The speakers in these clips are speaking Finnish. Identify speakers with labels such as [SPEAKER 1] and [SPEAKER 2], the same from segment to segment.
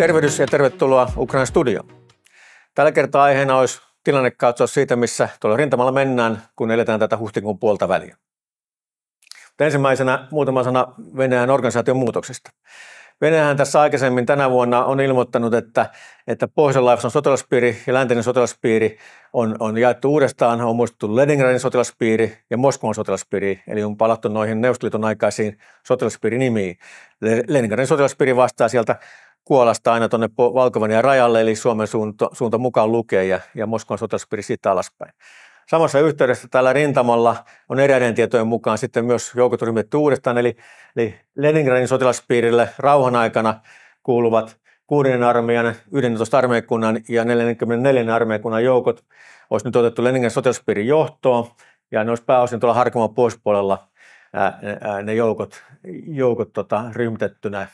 [SPEAKER 1] Tervehdys ja tervetuloa ukraina studioon. Tällä kertaa aiheena olisi katsoa siitä, missä tuolla rintamalla mennään, kun eletään tätä huhtikuun puolta väliä. Mutta ensimmäisenä muutama sana Venäjän organisaation muutoksesta. Venäjähän tässä aikaisemmin tänä vuonna on ilmoittanut, että, että pohjoisen laivaston sotilaspiiri ja läntinen sotilaspiiri on, on jaettu uudestaan, on muistettu Leningradin sotilaspiiri ja Moskovan sotilaspiiri, eli on palattu noihin Neuvostoliiton aikaisiin sotilaspiirinimiin. Leningradin sotilaspiiri vastaa sieltä Kuolasta aina tuonne valko rajalle, eli Suomen suunta, suunta mukaan lukee ja, ja Moskovan sotilaspiiri siitä alaspäin. Samassa yhteydessä tällä rintamalla on eräiden tietojen mukaan sitten myös joukot ryhmitty uudestaan, eli, eli Leningradin sotilaspiirille rauhan aikana kuuluvat 6. armeijan, 11. armeijakunnan ja 44. armeijakunnan joukot olisi nyt otettu Leningradin sotilaspiirin johtoon, ja ne olisi pääosin tuolla Harkimaan puolella ne joukot, joukot tota, ryhmitettynä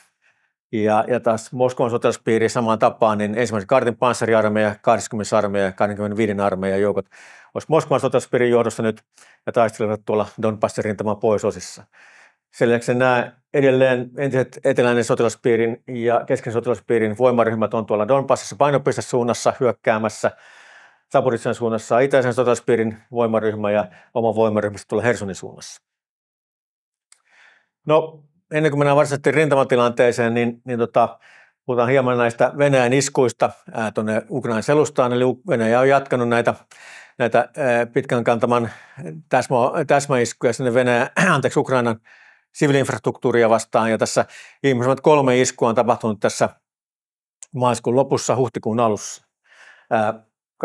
[SPEAKER 1] ja, ja taas Moskovan sotilaspiiri samaan tapaan, niin ensimmäisen kartin panssariarmeija, 20 armeija, 25 armeija joukot olisi Moskovan sotilaspiirin johdossa nyt ja taistelevat tuolla Donbassin rintaman pohjoisosissa. Sen lisäksi nämä edelleen entiset eteläinen sotilaspiirin ja kesken sotilaspiirin voimaryhmät on tuolla Donbassissa painopistesuunnassa hyökkäämässä, Sapuritsan suunnassa itäisen sotilaspiirin voimaryhmä ja oma voimaryhmä tuolla Hersonin suunnassa. No, ennen kuin mennään varsinaisesti rintamatilanteeseen, niin, niin tota, puhutaan hieman näistä Venäjän iskuista tuonne Ukrainan selustaan. Eli Venäjä on jatkanut näitä, näitä pitkän kantaman täsmä, täsmäiskuja sinne Venäjän, anteeksi, Ukrainan siviiliinfrastruktuuria vastaan. Ja tässä ihmiset kolme iskua on tapahtunut tässä maaliskuun lopussa, huhtikuun alussa. 21.–23.3.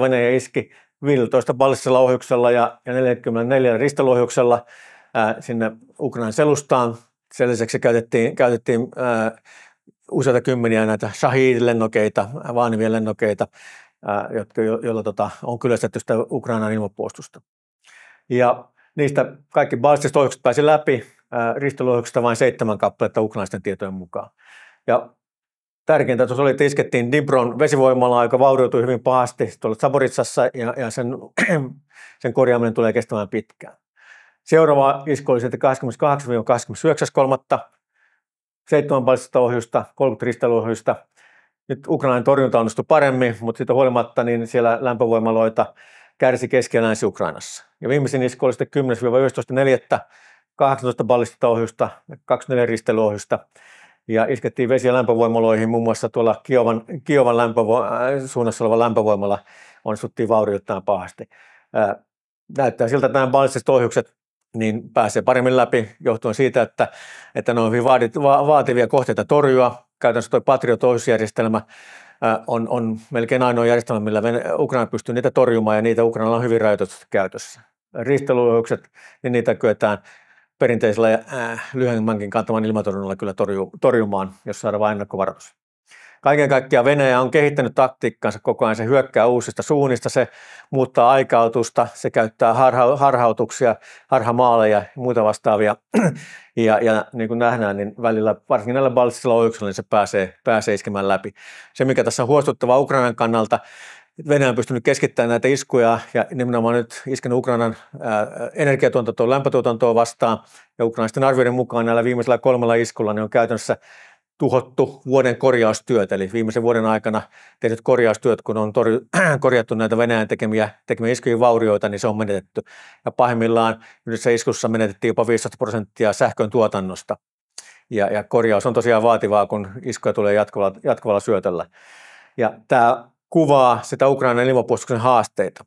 [SPEAKER 1] Venäjä iski 15 ballisella ohjuksella ja, 44 ristelohjuksella – ää, sinne Ukrainan selustaan. Sen lisäksi käytettiin, käytettiin ää, useita kymmeniä näitä Shahid-lennokeita, vaanivien lennokeita, jo, joilla tota, on kyllästetty sitä Ukrainan ilmapuolustusta. Ja niistä kaikki baasiset ohjukset pääsi läpi, ristiluohjuksista vain seitsemän kappaletta ukrainaisten tietojen mukaan. Ja tärkeintä tuossa oli, että iskettiin Dibron vesivoimalla, joka vaurioitui hyvin pahasti tuolla Saboritsassa ja, ja sen, sen korjaaminen tulee kestämään pitkään. Seuraava isku oli sitten 28-29.3. Seitsemän palstista ohjusta, 30 ristailuohjusta. Nyt Ukrainan torjunta onnistui paremmin, mutta siitä huolimatta niin siellä lämpövoimaloita kärsi Keski- ja ukrainassa Ja viimeisin isku oli sitten 10 194 18 ballistista ohjusta, 24 ristelyohjusta Ja iskettiin vesi- ja lämpövoimaloihin, muun muassa tuolla Kiovan, Kiovan lämpövo- äh, suunnassa oleva lämpövoimalla onnistuttiin vaurioittain pahasti. Ää, äh, näyttää siltä, että nämä ballistiset ohjukset niin pääsee paremmin läpi johtuen siitä, että, että ne on hyvin vaadit, va, vaativia kohteita torjua. Käytännössä tuo Patriot-ohjusjärjestelmä on, on melkein ainoa järjestelmä, millä Ukraina pystyy niitä torjumaan ja niitä Ukrainalla on hyvin rajoitettu käytössä. Risteluohjukset, niin niitä kyetään perinteisellä ja äh, lyhyemmänkin kantaman ilmatorjunnalla kyllä torju, torjumaan, jos saadaan vain ennakkovaroitus. Kaiken kaikkiaan Venäjä on kehittänyt taktiikkansa koko ajan. Se hyökkää uusista suunnista, se muuttaa aikautusta, se käyttää harha, harhautuksia, harhamaaleja ja muita vastaavia. ja, ja niin kuin nähdään, niin välillä, varsinkin näillä baltisilla ojuksilla, niin se pääsee, pääsee iskemään läpi. Se, mikä tässä on huostuttava Ukrainan kannalta, Venäjä on pystynyt keskittämään näitä iskuja ja nimenomaan nyt iskenyt Ukrainan energiatuotantoa, lämpötuotantoa vastaan. Ja ukrainaisten arvioiden mukaan näillä viimeisellä kolmella iskulla ne niin on käytännössä tuhottu vuoden korjaustyöt, eli viimeisen vuoden aikana tehdyt korjaustyöt, kun on torju, korjattu näitä Venäjän tekemiä, tekemiä iskujen vaurioita, niin se on menetetty. Ja pahimmillaan yhdessä iskussa menetettiin jopa 15 prosenttia sähkön tuotannosta. Ja, ja korjaus on tosiaan vaativaa, kun iskuja tulee jatkuvalla, jatkuvalla syötöllä. Ja tämä kuvaa sitä Ukrainan ilmapuolustuksen haasteita.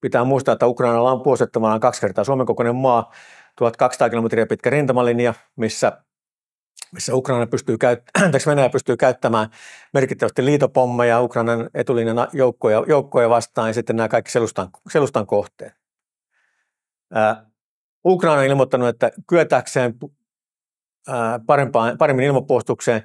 [SPEAKER 1] Pitää muistaa, että Ukrainalla on puolustettavana kaksi kertaa Suomen kokoinen maa, 1200 kilometriä pitkä rintamalinja, missä missä Ukraina pystyy käyt- Venäjä pystyy käyttämään merkittävästi liitopommeja Ukrainan etulinjan joukkoja, joukkoja vastaan ja sitten nämä kaikki selustan, selustan kohteet. Äh, Ukraina on ilmoittanut, että kyetäkseen äh, paremmin ilmapuolustukseen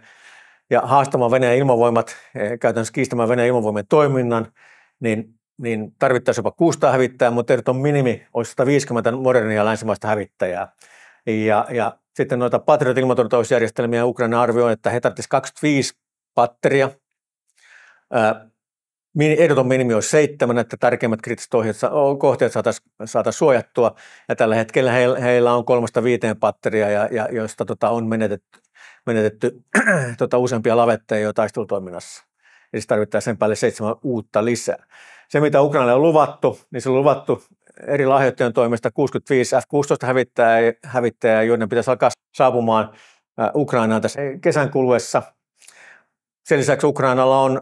[SPEAKER 1] ja haastamaan Venäjän ilmavoimat, e, käytännössä kiistämään Venäjän ilmavoimien toiminnan, niin, niin tarvittaisiin jopa 600 hävittäjää, mutta on minimi olisi 150 modernia länsimaista hävittäjää. Ja, ja sitten noita Patriot ilmatorjuntausjärjestelmiä Ukraina arvioi, että he tarvitsisivat 25 patteria. ehdoton minimi olisi seitsemän, että tärkeimmät kriittiset kohteet saataisiin saatais suojattua. Ja tällä hetkellä heillä, heillä on kolmesta viiteen patteria, ja, ja joista tota, on menetetty, menetetty tota, useampia lavetteja jo taistelutoiminnassa. Eli tarvittaisiin sen päälle seitsemän uutta lisää. Se, mitä Ukrainalle on luvattu, niin se on luvattu eri lahjoittajien toimesta 65 f 16 hävittäjä joiden pitäisi alkaa saapumaan Ukrainaan tässä kesän kuluessa. Sen lisäksi Ukrainalla on,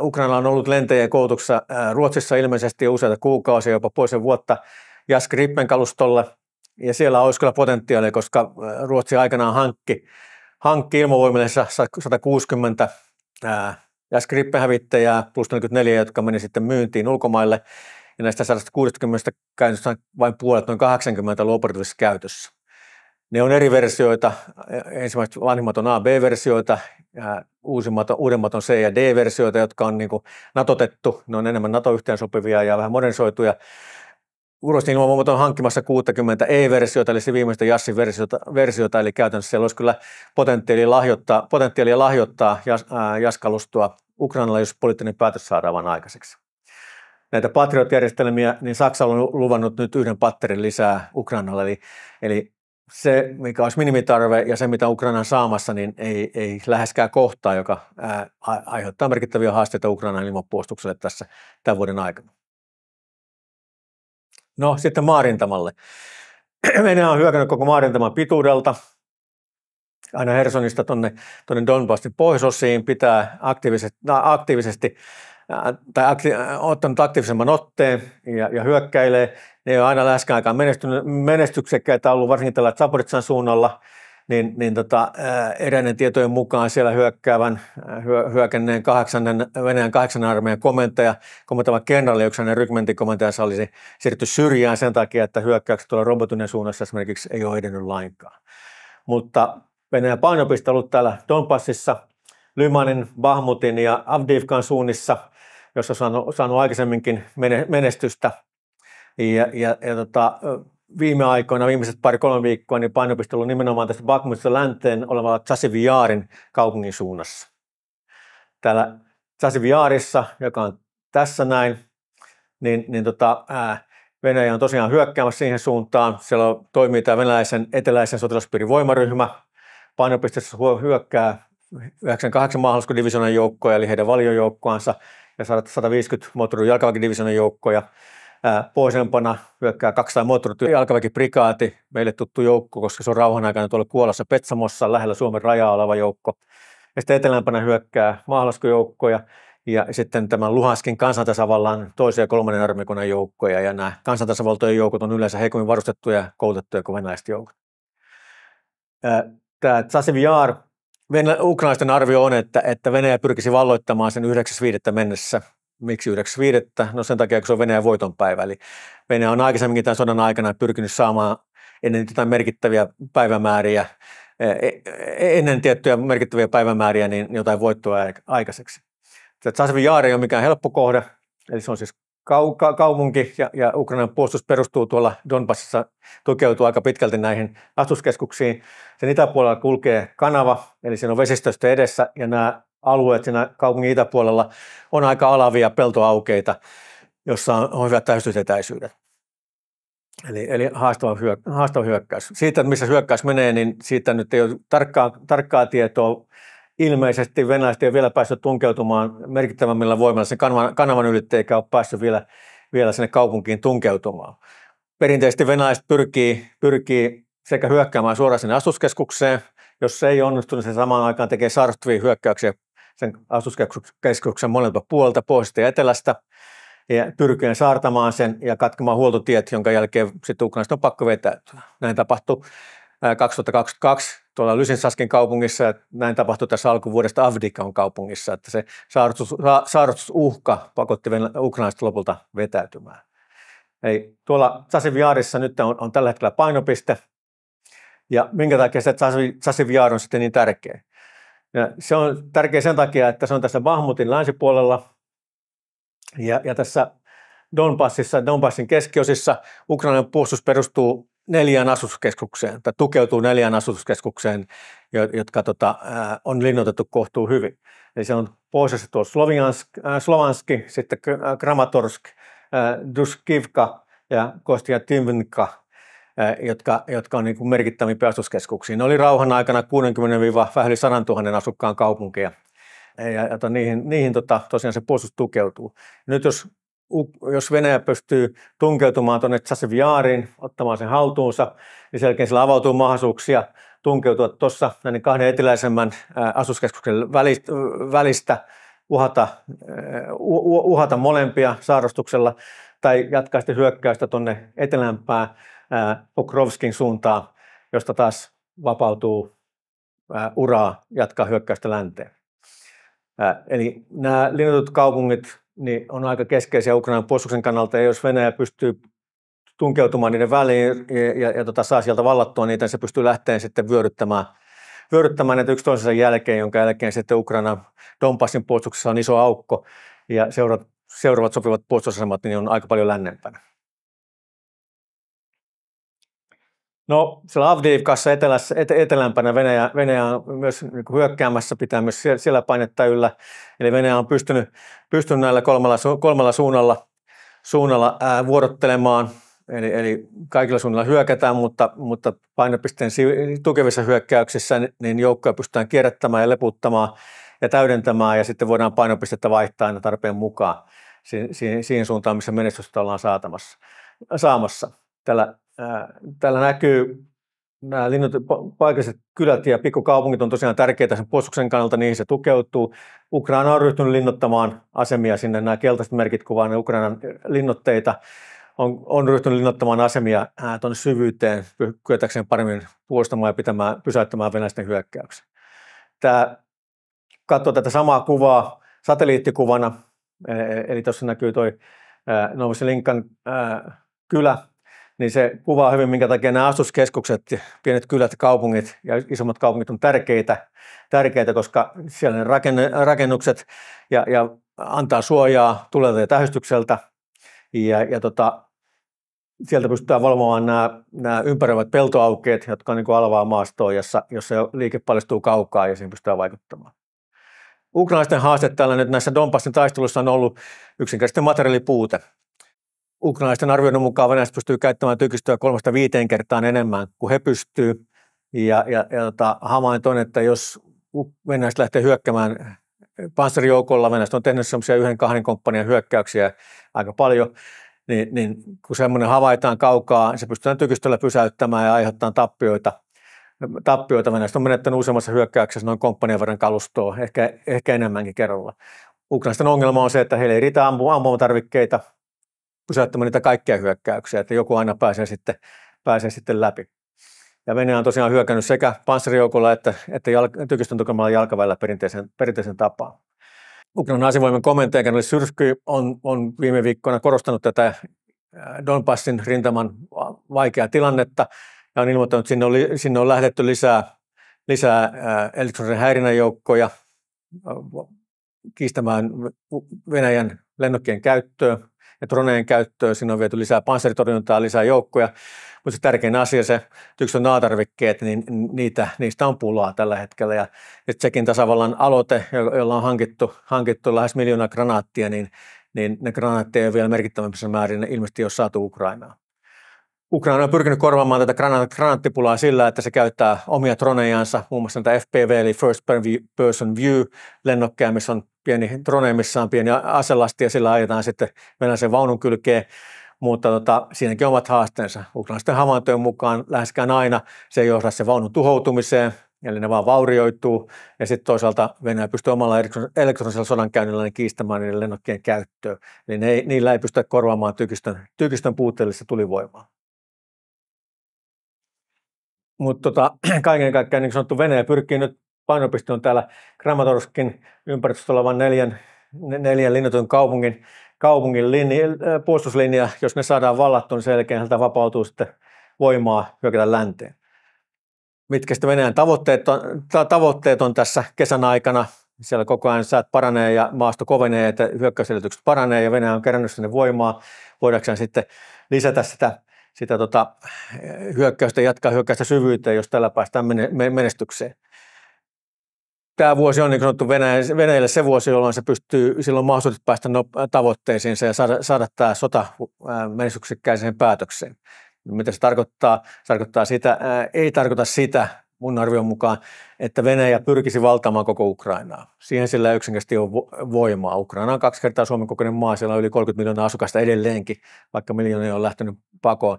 [SPEAKER 1] Ukrainalla on ollut lentäjien koulutuksessa Ruotsissa ilmeisesti useita kuukausia, jopa puolisen vuotta, Jask Rippen kalustolle. Ja siellä olisi kyllä potentiaalia, koska Ruotsi aikanaan hankki, hankki ilmavoimille 160 ja Skrippe-hävittäjää plus 44, jotka meni sitten myyntiin ulkomaille ja näistä 160 on vain puolet, noin 80 oli operatiivisessa käytössä. Ne on eri versioita. E, ensimmäiset vanhimmat on a versioita uusimmat, uudemmat on C- ja D-versioita, jotka on niin natotettu. Ne on enemmän nato sopivia ja vähän modernisoituja. ilman on hankkimassa 60 E-versiota, eli se viimeistä Jassin versiota, versiota, eli käytännössä siellä olisi kyllä potentiaalia lahjoittaa, potentiaalia lahjoittaa jas, äh, Ukrainalla, jos poliittinen päätös saadaan vain aikaiseksi näitä Patriot-järjestelmiä, niin Saksa on luvannut nyt yhden patterin lisää Ukrainalle. Eli, eli se, mikä olisi minimitarve ja se, mitä Ukraina on saamassa, niin ei, ei läheskään kohtaa, joka ää, aiheuttaa merkittäviä haasteita Ukrainan ilmapuolustukselle tässä tämän vuoden aikana. No sitten maarintamalle. Venäjä on hyökännyt koko maarintaman pituudelta, aina Hersonista tuonne Donbassin pohjoisosiin, pitää aktiivisesti, aktiivisesti tai akti, ottanut aktiivisemman otteen ja, ja hyökkäilee. Ne ei ole aina läheskään aikaan menestynyt, menestyksekkäitä ollut, varsinkin tällä Zaporitsan suunnalla. Niin, niin tota, eräinen tietojen mukaan siellä hyökkäävän, hyö, hyökänneen kahdeksannen, Venäjän kahdeksan armeijan komentaja, komentava kenraali, yksi hänen rykmentikomentajansa olisi siirtynyt syrjään sen takia, että hyökkäykset tuolla Robotunien suunnassa esimerkiksi ei ole edennyt lainkaan. Mutta Venäjän painopiste on ollut täällä Donbassissa, Lymanin, Bahmutin ja Avdivkan suunnissa – jossa on saanut, saanut aikaisemminkin menestystä. Ja, ja, ja tota, viime aikoina, viimeiset pari-kolme viikkoa, niin painopiste on nimenomaan tästä Bakmutista länteen olevalla Chasiviarin kaupungin suunnassa. Täällä Chasiviarissa, joka on tässä näin, niin, niin tota, ää, Venäjä on tosiaan hyökkäämässä siihen suuntaan. Siellä toimii tämä venäläisen eteläisen sotilaspiirin voimaryhmä. Painopisteessä hyökkää 98 maahanlaskudivisionan joukkoja, eli heidän valiojoukkoansa, ja saada 150 moottorin jalkaväkidivisionan joukkoja. Pohjoisempana hyökkää 200 moottorin jalkaväkiprikaati, meille tuttu joukko, koska se on rauhan aikana tuolla Kuolassa Petsamossa lähellä Suomen rajaa oleva joukko. Ja sitten etelämpänä hyökkää maahalaskojoukkoja ja sitten tämän Luhanskin kansantasavallan toisen ja kolmannen armikunnan joukkoja. Ja nämä kansantasavaltojen joukot on yleensä heikommin varustettuja ja koulutettuja kuin venäläiset joukot. Tämä Tsaseviar ukrainaisten arvio on, että, että Venäjä pyrkisi valloittamaan sen 9.5. mennessä. Miksi 9.5.? No sen takia, kun se on Venäjän voitonpäivä. Eli Venäjä on aikaisemminkin tämän sodan aikana pyrkinyt saamaan ennen jotain merkittäviä päivämääriä, e, e, e, ennen tiettyjä merkittäviä päivämääriä, niin jotain voittoa aikaiseksi. Sasvin Jaari ei ole mikään helppo kohde, eli se on siis kau- kaupunki ja, ja Ukrainan puolustus perustuu tuolla Donbassissa, tukeutuu aika pitkälti näihin asuskeskuksiin. Sen itäpuolella kulkee kanava, eli siinä on vesistöstä edessä, ja nämä alueet siinä kaupungin itäpuolella on aika alavia peltoaukeita, jossa on hyvät täystysetäisyydet. Eli, eli haastava, hyök, haastava hyökkäys. Siitä, missä hyökkäys menee, niin siitä nyt ei ole tarkkaa, tarkkaa tietoa ilmeisesti venäläiset ei ole vielä päässyt tunkeutumaan merkittävämmillä voimilla Se kanavan, kanavan ylitte, eikä ole päässyt vielä, vielä sinne kaupunkiin tunkeutumaan. Perinteisesti venäläiset pyrkii, pyrkii sekä hyökkäämään suoraan sinne asuskeskukseen, jos se ei onnistu, niin se samaan aikaan tekee sarstuviin hyökkäyksiä sen asuskeskuksen monelta puolelta, pohjoisesta ja etelästä, ja pyrkien saartamaan sen ja katkemaan huoltotiet, jonka jälkeen sitten Ukrainasta on pakko vetäytyä. Näin tapahtuu 2022 tuolla Lysinsaskin kaupungissa, ja näin tapahtui tässä alkuvuodesta Avdikan kaupungissa, että se saartus, saarustusuhka pakotti ukrainaiset lopulta vetäytymään. Eli tuolla Tsasiviarissa nyt on, on tällä hetkellä painopiste, ja minkä takia se Tsasiviar on sitten niin tärkeä? Ja se on tärkeä sen takia, että se on tässä Bahmutin länsipuolella, ja, ja tässä Donbassissa, Donbassin keskiosissa Ukrainan puolustus perustuu neljään asutuskeskukseen tai tukeutuu neljään asutuskeskukseen, jotka tota, on linnoitettu kohtuu hyvin. Eli se on pohjoisessa tuo Sloviansk, äh, Slovanski, sitten Kramatorsk, äh, Duskivka ja Kostia Tymvinka, äh, jotka, jotka on niin kuin merkittäviä asutuskeskuksia. Ne oli rauhan aikana 60 yli 100 000 asukkaan kaupunkeja. Ja, ja tota, niihin, niihin tota, tosiaan se puolustus tukeutuu. Nyt jos jos Venäjä pystyy tunkeutumaan tuonne Tsasivjaarin, ottamaan sen haltuunsa, niin sen jälkeen sillä avautuu mahdollisuuksia tunkeutua tuossa näiden kahden eteläisemmän asuskeskuksen välistä, uhata, uhata molempia saarastuksella tai jatkaa sitten hyökkäystä tuonne etelämpään Pokrovskin suuntaan, josta taas vapautuu uraa jatkaa hyökkäystä länteen. Eli nämä linnoitut kaupungit niin on aika keskeisiä Ukrainan puolustuksen kannalta, ja jos Venäjä pystyy tunkeutumaan niiden väliin mm. ja, ja, ja tota, saa sieltä vallattua niin niitä, niin se pystyy lähteen sitten vyöryttämään, vyöryttämään näitä yksi toisensa jälkeen, jonka jälkeen sitten Ukraina Donbassin puolustuksessa on iso aukko, ja seuraavat seuraavat sopivat puolustusasemat niin on aika paljon lännempänä. No siellä Avdiivkassa etelässä, et, etelämpänä Venäjä, Venäjä on myös niin hyökkäämässä, pitää myös siellä, siellä painetta yllä. Eli Venäjä on pystynyt, pystynyt näillä kolmella, kolmella suunnalla, suunnalla ää, vuorottelemaan. Eli, eli kaikilla suunnilla hyökätään, mutta, mutta painopisteen tukevissa hyökkäyksissä niin joukkoja pystytään kierrättämään ja leputtamaan ja täydentämään ja sitten voidaan painopistettä vaihtaa aina tarpeen mukaan siihen, siihen, siihen suuntaan, missä menestystä ollaan saatamassa, saamassa. Tällä Täällä näkyy nämä linnut, paikalliset kylät ja pikkukaupungit on tosiaan tärkeitä sen puolustuksen kannalta, niihin se tukeutuu. Ukraina on ryhtynyt linnoittamaan asemia sinne, nämä keltaiset merkit kuvaavat ne Ukrainan linnoitteita. On, on ryhtynyt linnoittamaan asemia tuonne syvyyteen, kyetäkseen paremmin puolustamaan ja pitämään, pysäyttämään venäläisten hyökkäyksen. Tämä katsoo tätä samaa kuvaa satelliittikuvana, e-, e-, eli tuossa näkyy tuo Novoselinkan kylä, niin se kuvaa hyvin, minkä takia nämä asuskeskukset, pienet kylät, kaupungit ja isommat kaupungit on tärkeitä, tärkeitä koska siellä ne rakennukset ja, ja antaa suojaa tulelta ja tähystykseltä. Ja, ja tota, sieltä pystytään valvomaan nämä, nämä ympäröivät peltoaukeet, jotka on niin alavaa maastoa, jossa, jossa liike paljastuu kaukaa ja siihen pystytään vaikuttamaan. Ukrainaisten haaste täällä nyt näissä Donbassin taistelussa on ollut yksinkertaisesti materiaalipuute. Ukrainalaisten arvioiden mukaan Venäjä pystyy käyttämään tykistöä kolmesta viiteen kertaan enemmän kuin he pystyy. Ja, ja, ja tota, havainto on, että jos venäjä lähtee hyökkäämään eh, panssarijoukolla, venäjä on tehnyt semmoisia yhden kahden komppanian hyökkäyksiä aika paljon, niin, niin kun semmoinen havaitaan kaukaa, niin se pystytään tykistöllä pysäyttämään ja aiheuttamaan tappioita. Tappioita venäjä on menettänyt useammassa hyökkäyksessä noin komppanian verran kalustoa, ehkä, ehkä enemmänkin kerralla. Ukrainaisten ongelma on se, että heillä ei riitä ampumatarvikkeita, pysäyttämään niitä kaikkia hyökkäyksiä, että joku aina pääsee sitten, pääsee sitten läpi. Ja Venäjä on tosiaan hyökännyt sekä panssarijoukolla että, että jalk- tykistön tukemalla jalkaväellä perinteisen, perinteisen tapaan. Ukrainan asevoimen komentaja Kenraali Syrsky on, on viime viikkoina korostanut tätä äh, Donbassin rintaman vaikeaa tilannetta ja on ilmoittanut, että sinne on, sinne on lähdetty lisää, lisää äh, elektronisen häirinnän joukkoja äh, kiistämään Venäjän lennokkien käyttöä ja droneen käyttöön. Siinä on viety lisää panssaritorjuntaa, lisää joukkoja. Mutta se tärkein asia, se yksi on tarvikkeet, niin niitä, niistä on pulaa tällä hetkellä. Ja nyt sekin tasavallan aloite, jolla on hankittu, hankittu lähes miljoonaa granaattia, niin, niin ne granaatteja on vielä merkittävämmässä määrin ilmeisesti jos saatu Ukrainaa. Ukraina on pyrkinyt korvaamaan tätä granaattipulaa sillä, että se käyttää omia dronejansa, muun muassa näitä FPV eli First Person View lennokkeja, missä on pieni drone, missä on pieni aselasti ja sillä ajetaan sitten venäläisen vaunun kylkeen. Mutta tota, siinäkin ovat haasteensa. Ukrainaisten havaintojen mukaan läheskään aina se ei johda se vaunun tuhoutumiseen, eli ne vaan vaurioituu. Ja sitten toisaalta Venäjä pystyy omalla elektronisella sodankäynnillä niin kiistämään niiden lennokkien käyttöä. Eli ne ei, niillä ei pystytä korvaamaan tykistön, tykistön puutteellista tulivoimaa. Mutta tota, kaiken kaikkiaan niin sanottu Venäjä pyrkii nyt painopiste on täällä Kramatorskin ympäristössä olevan neljän, neljän linnatun kaupungin, kaupungin linja, äh, puolustuslinja. Jos ne saadaan vallattu, niin sen sieltä vapautuu sitten voimaa hyökätä länteen. Mitkä sitten Venäjän tavoitteet on, tavoitteet on tässä kesän aikana? Siellä koko ajan säät paranee ja maasto kovenee, että hyökkäysedellytykset paranee ja Venäjä on kerännyt sinne voimaa. Voidaanko sitten lisätä sitä sitä tota, hyökkäystä, jatkaa hyökkäystä syvyyteen, jos tällä päästään menestykseen tämä vuosi on niin sanottu Venäjälle, Venäjälle se vuosi, jolloin se pystyy silloin mahdollisesti päästä no-, tavoitteisiinsa ja saada, saada tämä sota menestyksekkäiseen päätökseen. Mitä se tarkoittaa? tarkoittaa sitä, ää, ei tarkoita sitä mun arvion mukaan, että Venäjä pyrkisi valtaamaan koko Ukrainaa. Siihen sillä yksinkertaisesti on voimaa. Ukraina on kaksi kertaa Suomen kokoinen maa, siellä on yli 30 miljoonaa asukasta edelleenkin, vaikka miljoonia on lähtenyt pakoon.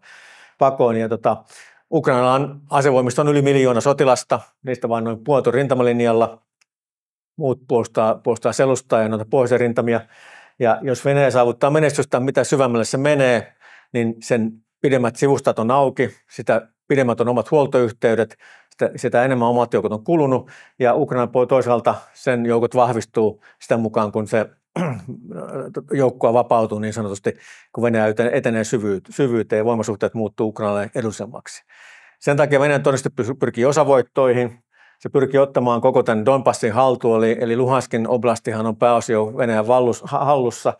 [SPEAKER 1] pakoon. Ja tota, Ukrainaan asevoimista on yli miljoona sotilasta, niistä vain noin puolet rintamalinjalla – muut puolustaa, puolustaa selustaa ja noita pohjoisen rintamia. Ja jos Venäjä saavuttaa menestystä, mitä syvemmälle se menee, niin sen pidemmät sivustat on auki, sitä pidemmät on omat huoltoyhteydet, sitä, sitä enemmän omat joukot on kulunut, ja Ukraina voi toisaalta sen joukot vahvistuu sitä mukaan, kun se joukkoa vapautuu niin sanotusti, kun Venäjä etenee syvyyteen ja voimasuhteet muuttuu Ukrainalle edullisemmaksi. Sen takia Venäjä todennäköisesti pyrkii osavoittoihin, se pyrki ottamaan koko tämän Donbassin haltuun, eli, eli Luhanskin oblastihan on pääosin jo Venäjän vallus, hallussa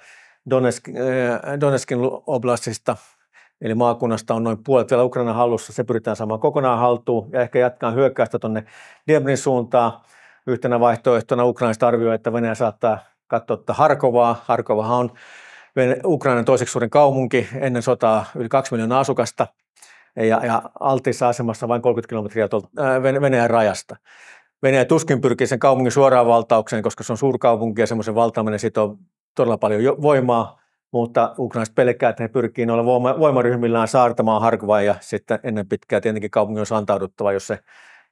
[SPEAKER 1] Donetsk, äh, Donetskin oblastista, eli maakunnasta on noin puolet vielä Ukrainan hallussa, se pyritään saamaan kokonaan haltuun ja ehkä jatkaa hyökkäystä tuonne Diemrin suuntaan. Yhtenä vaihtoehtona Ukrainasta arvioi, että Venäjä saattaa katsoa tuota Harkovaa. Harkovahan on Ukrainan toiseksi suurin kaupunki ennen sotaa yli kaksi miljoonaa asukasta – ja, ja altissa asemassa vain 30 kilometriä tuolta, ää, Venäjän rajasta. Venäjä tuskin pyrkii sen kaupungin suoraan valtaukseen, koska se on suurkaupunki ja semmoisen valtaaminen sitoo todella paljon voimaa, mutta ukrainaiset pelkää, että he pyrkii noilla voima, voimaryhmillään saartamaan Harkovaa ja sitten ennen pitkää tietenkin kaupungin on antauduttava, jos se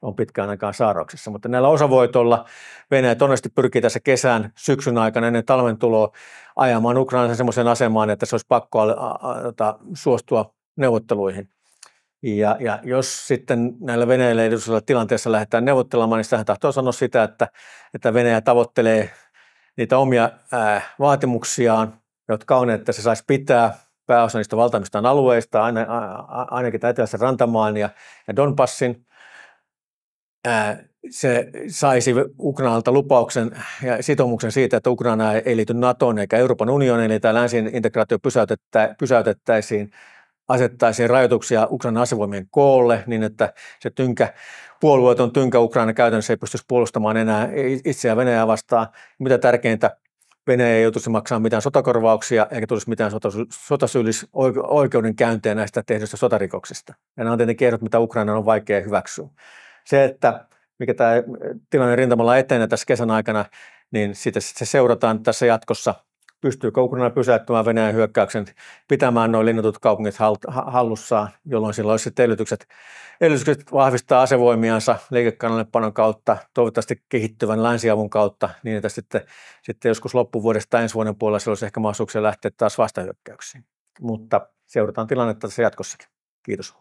[SPEAKER 1] on pitkään aikaan saarauksessa. Mutta näillä osavoitolla Venäjä todennäköisesti pyrkii tässä kesän, syksyn aikana ennen talven tuloa ajamaan Ukrainan semmoisen asemaan, että se olisi pakko a, a, a, tota, suostua neuvotteluihin. Ja, ja jos sitten näillä Venäjällä edullisella tilanteessa lähdetään neuvottelemaan, niin tähän tahtoo sanoa sitä, että, että Venäjä tavoittelee niitä omia ää, vaatimuksiaan, jotka on, että se saisi pitää pääosa niistä valtaamistaan alueista, aina, a, ainakin tämä rantamaan ja, ja Donbassin. Ää, se saisi Ukrainalta lupauksen ja sitoumuksen siitä, että Ukraina ei liity NATOon eikä Euroopan unioniin, eli tämä länsin integraatio pysäytettä, pysäytettäisiin – asettaisiin rajoituksia Ukrainan asevoimien koolle niin, että se tynkä, puolueeton tynkä Ukraina käytännössä ei pystyisi puolustamaan enää itseään Venäjää vastaan. Mitä tärkeintä, Venäjä ei joutuisi maksamaan mitään sotakorvauksia eikä tulisi mitään sotasyyllisoikeudenkäyntejä näistä tehdyistä sotarikoksista. Ja nämä on tietenkin ehdot, mitä Ukraina on vaikea hyväksyä. Se, että mikä tämä tilanne rintamalla etenee tässä kesän aikana, niin sitä se seurataan tässä jatkossa – pystyykö Ukraina pysäyttämään Venäjän hyökkäyksen, pitämään noin linnatut kaupungit hallussaan, jolloin sillä olisi sitten edellytykset, edellytykset vahvistaa asevoimiansa liikekannallepanon kautta, toivottavasti kehittyvän länsiavun kautta, niin että sitten, sitten joskus loppuvuodesta ensi vuoden puolella sillä olisi ehkä mahdollisuuksia lähteä taas vastahyökkäyksiin. Mutta seurataan tilannetta tässä jatkossakin. Kiitos.